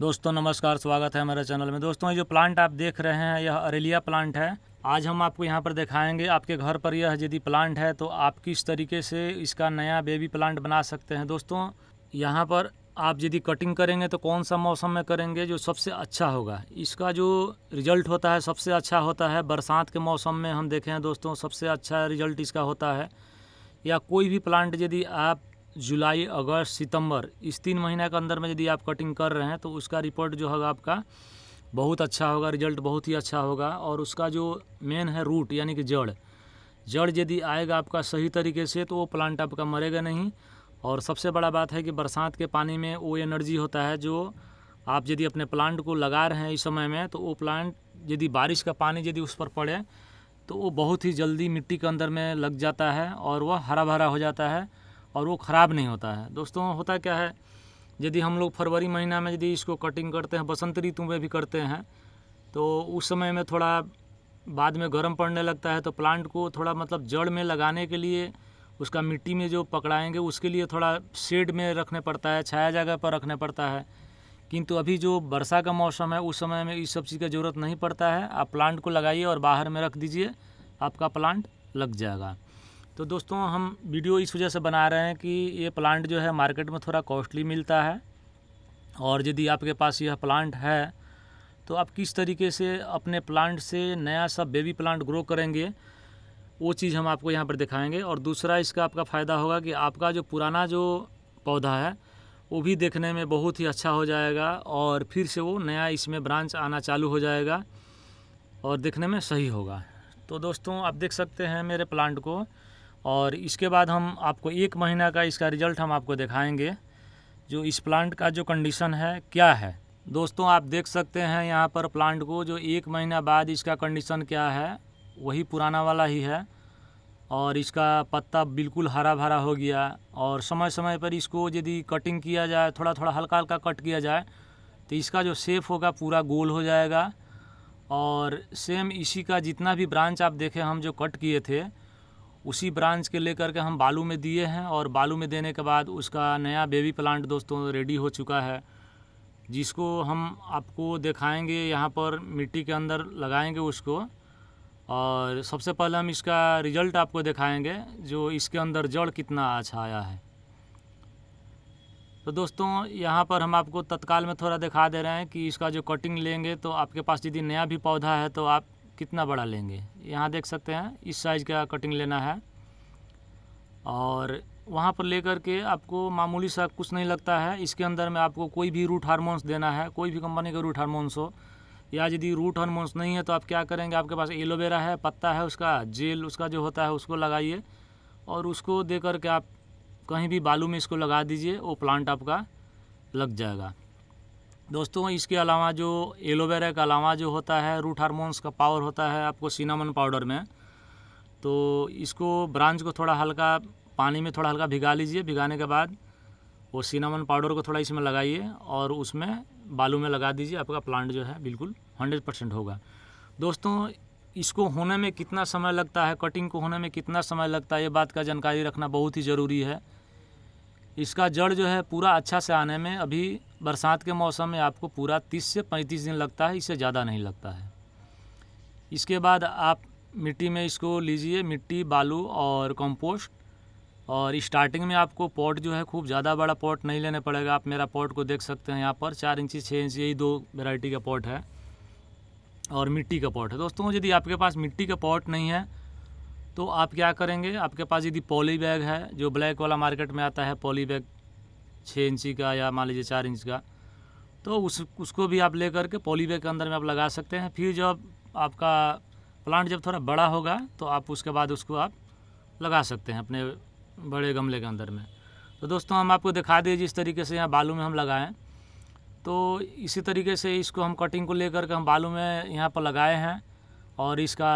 दोस्तों नमस्कार स्वागत है मेरे चैनल में दोस्तों ये जो प्लांट आप देख रहे हैं यह अरेलिया प्लांट है आज हम आपको यहाँ पर दिखाएंगे आपके घर पर यह यदि प्लांट है तो आप किस तरीके से इसका नया बेबी प्लांट बना सकते हैं दोस्तों यहाँ पर आप यदि कटिंग करेंगे तो कौन सा मौसम में करेंगे जो सबसे अच्छा होगा इसका जो रिजल्ट होता है सबसे अच्छा होता है बरसात के मौसम में हम देखें दोस्तों सबसे अच्छा रिजल्ट इसका होता है या कोई भी प्लांट यदि आप जुलाई अगस्त सितंबर इस तीन महीना के अंदर में यदि आप कटिंग कर रहे हैं तो उसका रिपोर्ट जो होगा आपका बहुत अच्छा होगा रिजल्ट बहुत ही अच्छा होगा और उसका जो मेन है रूट यानी कि जड़ जड़ यदि आएगा आपका सही तरीके से तो वो प्लांट आपका मरेगा नहीं और सबसे बड़ा बात है कि बरसात के पानी में वो एनर्जी होता है जो आप यदि अपने प्लांट को लगा रहे हैं इस समय में तो वो प्लांट यदि बारिश का पानी यदि उस पर पड़े तो वो बहुत ही जल्दी मिट्टी के अंदर में लग जाता है और वह हरा भरा हो जाता है और वो ख़राब नहीं होता है दोस्तों होता क्या है यदि हम लोग फरवरी महीना में यदि इसको कटिंग करते हैं बसंत ऋतु में भी करते हैं तो उस समय में थोड़ा बाद में गर्म पड़ने लगता है तो प्लांट को थोड़ा मतलब जड़ में लगाने के लिए उसका मिट्टी में जो पकड़ाएंगे उसके लिए थोड़ा शेड में रखने पड़ता है छाया जगह पर रखने पड़ता है किंतु अभी जो वर्षा का मौसम है उस समय में इस सब चीज़ की ज़रूरत नहीं पड़ता है आप प्लांट को लगाइए और बाहर में रख दीजिए आपका प्लांट लग जाएगा तो दोस्तों हम वीडियो इस वजह से बना रहे हैं कि ये प्लांट जो है मार्केट में थोड़ा कॉस्टली मिलता है और यदि आपके पास यह प्लांट है तो आप किस तरीके से अपने प्लांट से नया सा बेबी प्लांट ग्रो करेंगे वो चीज़ हम आपको यहाँ पर दिखाएंगे और दूसरा इसका आपका फ़ायदा होगा कि आपका जो पुराना जो पौधा है वो भी देखने में बहुत ही अच्छा हो जाएगा और फिर से वो नया इसमें ब्रांच आना चालू हो जाएगा और देखने में सही होगा तो दोस्तों आप देख सकते हैं मेरे प्लांट को और इसके बाद हम आपको एक महीना का इसका रिज़ल्ट हम आपको दिखाएंगे जो इस प्लांट का जो कंडीशन है क्या है दोस्तों आप देख सकते हैं यहाँ पर प्लांट को जो एक महीना बाद इसका कंडीशन क्या है वही पुराना वाला ही है और इसका पत्ता बिल्कुल हरा भरा हो गया और समय समय पर इसको यदि कटिंग किया जाए थोड़ा थोड़ा हल्का हल्का कट किया जाए तो इसका जो सेप होगा पूरा गोल हो जाएगा और सेम इसी का जितना भी ब्रांच आप देखें हम जो कट किए थे उसी ब्रांच के लेकर के हम बालू में दिए हैं और बालू में देने के बाद उसका नया बेबी प्लांट दोस्तों रेडी हो चुका है जिसको हम आपको दिखाएंगे यहाँ पर मिट्टी के अंदर लगाएंगे उसको और सबसे पहले हम इसका रिजल्ट आपको दिखाएंगे जो इसके अंदर जड़ कितना अच्छा आया है तो दोस्तों यहाँ पर हम आपको तत्काल में थोड़ा दिखा दे रहे हैं कि इसका जो कटिंग लेंगे तो आपके पास यदि नया भी पौधा है तो आप कितना बड़ा लेंगे यहाँ देख सकते हैं इस साइज़ का कटिंग लेना है और वहाँ पर लेकर के आपको मामूली सा कुछ नहीं लगता है इसके अंदर में आपको कोई भी रूट हारमोन्स देना है कोई भी कंपनी का रूट हारमोन्स हो या यदि रूट हारमोन्स नहीं है तो आप क्या करेंगे आपके पास एलोवेरा है पत्ता है उसका जेल उसका जो होता है उसको लगाइए और उसको दे करके आप कहीं भी बालू में इसको लगा दीजिए वो प्लांट आपका लग जाएगा दोस्तों इसके अलावा जो एलोवेरा का अलावा जो होता है रूट हारमोन्स का पावर होता है आपको सिनामन पाउडर में तो इसको ब्रांच को थोड़ा हल्का पानी में थोड़ा हल्का भिगा लीजिए भिगाने के बाद वो सिनामन पाउडर को थोड़ा इसमें लगाइए और उसमें बालू में लगा दीजिए आपका प्लांट जो है बिल्कुल हंड्रेड परसेंट होगा दोस्तों इसको होने में कितना समय लगता है कटिंग को होने में कितना समय लगता है ये बात का जानकारी रखना बहुत ही ज़रूरी है इसका जड़ जो है पूरा अच्छा से आने में अभी बरसात के मौसम में आपको पूरा तीस से पैंतीस दिन लगता है इससे ज़्यादा नहीं लगता है इसके बाद आप मिट्टी में इसको लीजिए मिट्टी बालू और कंपोस्ट और स्टार्टिंग में आपको पॉट जो है खूब ज़्यादा बड़ा पॉट नहीं लेना पड़ेगा आप मेरा पॉट को देख सकते हैं यहाँ पर चार इंची छः इंच यही दो वेराइटी का पॉट है और मिट्टी का पॉट है दोस्तों यदि आपके पास मिट्टी का पॉट नहीं है तो आप क्या करेंगे आपके पास यदि पॉली बैग है जो ब्लैक वाला मार्केट में आता है पॉली बैग छः इंची का या मान लीजिए चार इंच का तो उस उसको भी आप ले करके पॉली बैग के अंदर में आप लगा सकते हैं फिर जब आपका प्लांट जब थोड़ा बड़ा होगा तो आप उसके बाद उसको आप लगा सकते हैं अपने बड़े गमले के अंदर में तो दोस्तों हम आपको दिखा दिए जिस तरीके से यहाँ बालू में हम लगाएँ तो इसी तरीके से इसको हम कटिंग को लेकर के हम बालू में यहाँ पर लगाए हैं और इसका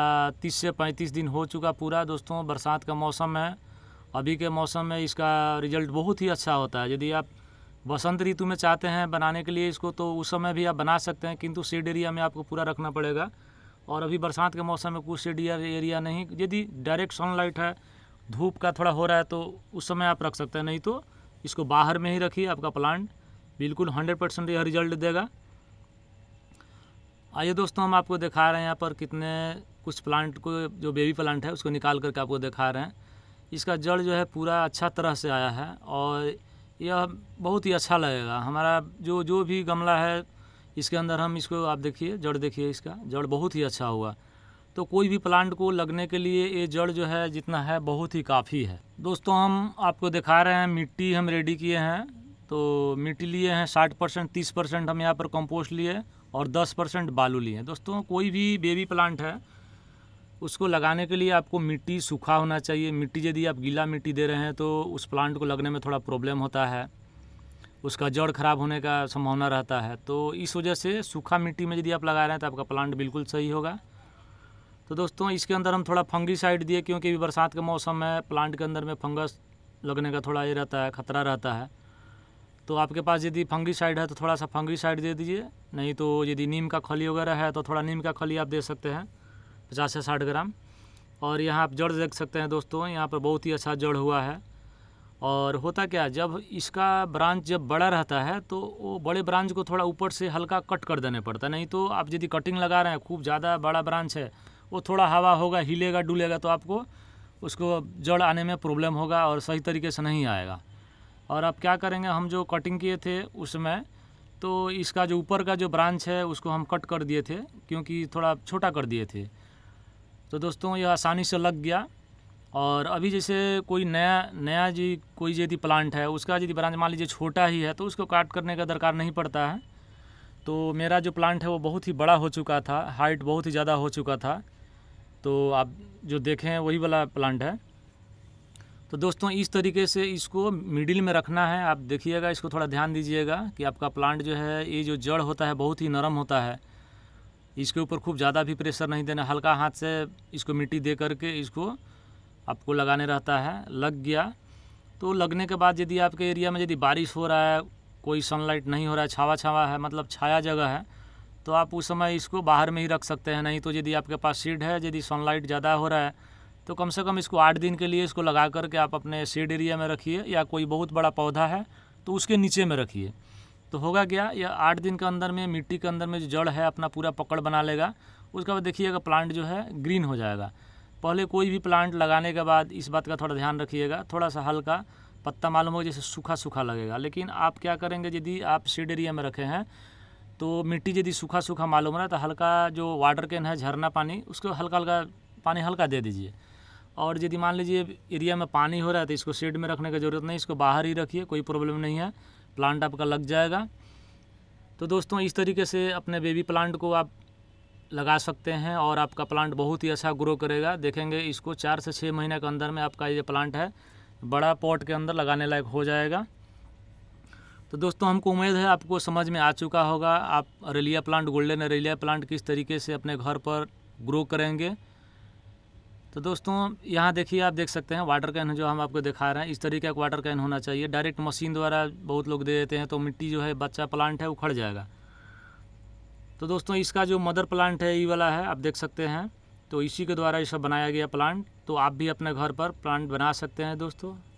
30 से 35 दिन हो चुका पूरा दोस्तों बरसात का मौसम है अभी के मौसम में इसका रिज़ल्ट बहुत ही अच्छा होता है यदि आप बसंत ऋतु में चाहते हैं बनाने के लिए इसको तो उस समय भी आप बना सकते हैं किंतु सीड एरिया में आपको पूरा रखना पड़ेगा और अभी बरसात के मौसम में कुछ सीड एरिया नहीं यदि डायरेक्ट सनलाइट है धूप का थोड़ा हो रहा है तो उस समय आप रख सकते हैं नहीं तो इसको बाहर में ही रखिए आपका प्लांट बिल्कुल हंड्रेड परसेंट यह रिजल्ट देगा आइए दोस्तों हम आपको दिखा रहे हैं यहाँ पर कितने कुछ प्लांट को जो बेबी प्लांट है उसको निकाल करके आपको दिखा रहे हैं इसका जड़ जो है पूरा अच्छा तरह से आया है और यह बहुत ही अच्छा लगेगा हमारा जो जो भी गमला है इसके अंदर हम इसको आप देखिए जड़ देखिए इसका जड़ बहुत ही अच्छा हुआ तो कोई भी प्लांट को लगने के लिए ये जड़ जो है जितना है बहुत ही काफ़ी है दोस्तों हम आपको दिखा रहे हैं मिट्टी हम रेडी किए हैं तो मिट्टी लिए हैं साठ परसेंट तीस परसेंट हम यहाँ पर कंपोस्ट लिए और दस परसेंट बालू लिए दोस्तों कोई भी बेबी प्लांट है उसको लगाने के लिए आपको मिट्टी सूखा होना चाहिए मिट्टी यदि आप गीला मिट्टी दे रहे हैं तो उस प्लांट को लगने में थोड़ा प्रॉब्लम होता है उसका जड़ खराब होने का संभावना रहता है तो इस वजह से सूखा मिट्टी में यदि आप लगा रहे हैं तो आपका प्लांट बिल्कुल सही होगा तो दोस्तों इसके अंदर हम थोड़ा फंगीसाइड दिए क्योंकि अभी बरसात के मौसम है प्लांट के अंदर में फंगस लगने का थोड़ा ये रहता है ख़तरा रहता है तो आपके पास यदि फंगीसाइड है तो थोड़ा सा फंगीसाइड दे दीजिए नहीं तो यदि नीम का खली वगैरह है तो थोड़ा नीम का खली आप दे सकते हैं पचास से साठ ग्राम और यहाँ आप जड़ देख सकते हैं दोस्तों यहाँ पर बहुत ही अच्छा जड़ हुआ है और होता क्या जब इसका ब्रांच जब बड़ा रहता है तो वो बड़े ब्रांच को थोड़ा ऊपर से हल्का कट कर देने पड़ता है नहीं तो आप यदि कटिंग लगा रहे हैं खूब ज़्यादा बड़ा ब्रांच है वो थोड़ा हवा होगा हिलेगा डुलेगा तो आपको उसको जड़ आने में प्रॉब्लम होगा और सही तरीके से नहीं आएगा और अब क्या करेंगे हम जो कटिंग किए थे उसमें तो इसका जो ऊपर का जो ब्रांच है उसको हम कट कर दिए थे क्योंकि थोड़ा छोटा कर दिए थे तो दोस्तों ये आसानी से लग गया और अभी जैसे कोई नया नया जी कोई यदि प्लांट है उसका यदि ब्रांच मान लीजिए छोटा ही है तो उसको काट करने का दरकार नहीं पड़ता है तो मेरा जो प्लांट है वो बहुत ही बड़ा हो चुका था हाइट बहुत ही ज़्यादा हो चुका था तो आप जो देखें वही वाला प्लांट है तो दोस्तों इस तरीके से इसको मिडिल में रखना है आप देखिएगा इसको थोड़ा ध्यान दीजिएगा कि आपका प्लांट जो है ये जो जड़ होता है बहुत ही नरम होता है इसके ऊपर खूब ज़्यादा भी प्रेशर नहीं देना हल्का हाथ से इसको मिट्टी दे करके इसको आपको लगाने रहता है लग गया तो लगने के बाद यदि आपके एरिया में यदि बारिश हो रहा है कोई सनलाइट नहीं हो रहा है छावा छावा है मतलब छाया जगह है तो आप उस समय इसको बाहर में ही रख सकते हैं नहीं तो यदि आपके पास सीड है यदि सनलाइट ज़्यादा हो रहा है तो कम से कम इसको आठ दिन के लिए इसको लगा करके आप अपने सीड एरिया में रखिए या कोई बहुत बड़ा पौधा है तो उसके नीचे में रखिए तो होगा क्या यह आठ दिन के अंदर में मिट्टी के अंदर में जो जड़ है अपना पूरा पकड़ बना लेगा उसके बाद देखिएगा प्लांट जो है ग्रीन हो जाएगा पहले कोई भी प्लांट लगाने के बाद इस बात का थोड़ा ध्यान रखिएगा थोड़ा सा हल्का पत्ता मालूम होगा जैसे सूखा सूखा लगेगा लेकिन आप क्या करेंगे यदि आप शेड एरिया में रखे हैं तो मिट्टी यदि सूखा सूखा मालूम रहा तो हल्का जो वाटर कैन है झरना पानी उसको हल्का हल्का पानी हल्का दे दीजिए और यदि मान लीजिए एरिया में पानी हो रहा है तो इसको शेड में रखने की ज़रूरत नहीं इसको बाहर ही रखिए कोई प्रॉब्लम नहीं है प्लांट आपका लग जाएगा तो दोस्तों इस तरीके से अपने बेबी प्लांट को आप लगा सकते हैं और आपका प्लांट बहुत ही अच्छा ग्रो करेगा देखेंगे इसको चार से छः महीने के अंदर में आपका ये प्लांट है बड़ा पॉट के अंदर लगाने लायक हो जाएगा तो दोस्तों हमको उम्मीद है आपको समझ में आ चुका होगा आप aralia plant golden aralia plant किस तरीके से अपने घर पर ग्रो करेंगे तो दोस्तों यहाँ देखिए आप देख सकते हैं वाटर कैन जो हम आपको दिखा रहे हैं इस तरीके का वाटर कैन होना चाहिए डायरेक्ट मशीन द्वारा बहुत लोग दे देते हैं तो मिट्टी जो है बच्चा प्लांट है उखड़ जाएगा तो दोस्तों इसका जो मदर प्लांट है ये वाला है आप देख सकते हैं तो इसी के द्वारा ये सब बनाया गया प्लांट तो आप भी अपने घर पर प्लांट बना सकते हैं दोस्तों